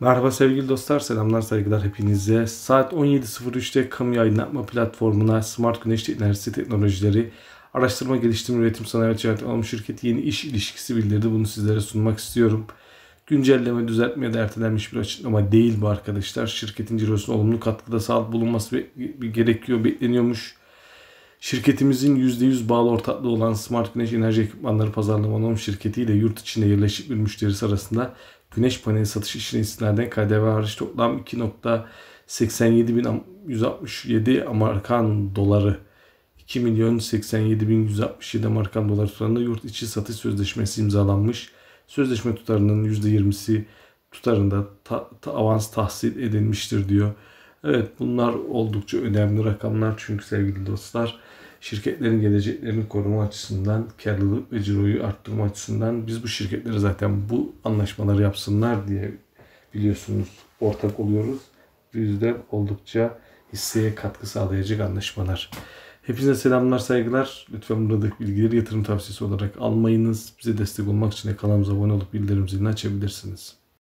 Merhaba sevgili dostlar, selamlar saygılar hepinize. Saat 17.03'te kamu yayınlatma platformuna Smart Güneşli enerji Teknolojileri Araştırma Geliştirme Üretim Sanayi ve Ticaret Alım Şirketi yeni iş ilişkisi bildirdi. Bunu sizlere sunmak istiyorum. Güncelleme, düzeltme ya da ertelenmiş bir açıklama değil bu arkadaşlar. Şirketin cirosuna olumlu katkıda sağlık bulunması gerekiyor, bekleniyormuş. Şirketimizin %100 bağlı ortaklığı olan Smart Güneş Enerji Ekipmanları Pazarlama Anonim Şirketi ile yurt içinde yerleşik bir müşterisi arasında güneş paneli satış işine istinaden KDV hariç toplam 2.87.167 Amerikan doları 2 milyon 87.167 Amerikan doları tutarında yurt içi satış sözleşmesi imzalanmış. Sözleşme tutarının %20'si tutarında ta, ta, avans tahsil edilmiştir diyor. Evet bunlar oldukça önemli rakamlar çünkü sevgili dostlar şirketlerin geleceklerini koruma açısından, karlılık ve ciroyu arttırma açısından biz bu şirketlere zaten bu anlaşmaları yapsınlar diye biliyorsunuz ortak oluyoruz. Bu yüzden oldukça hisseye katkı sağlayacak anlaşmalar. Hepinize selamlar, saygılar. Lütfen buradaki bilgileri yatırım tavsiyesi olarak almayınız. Bize destek olmak için kanalımıza abone olup bildirim zilini açabilirsiniz.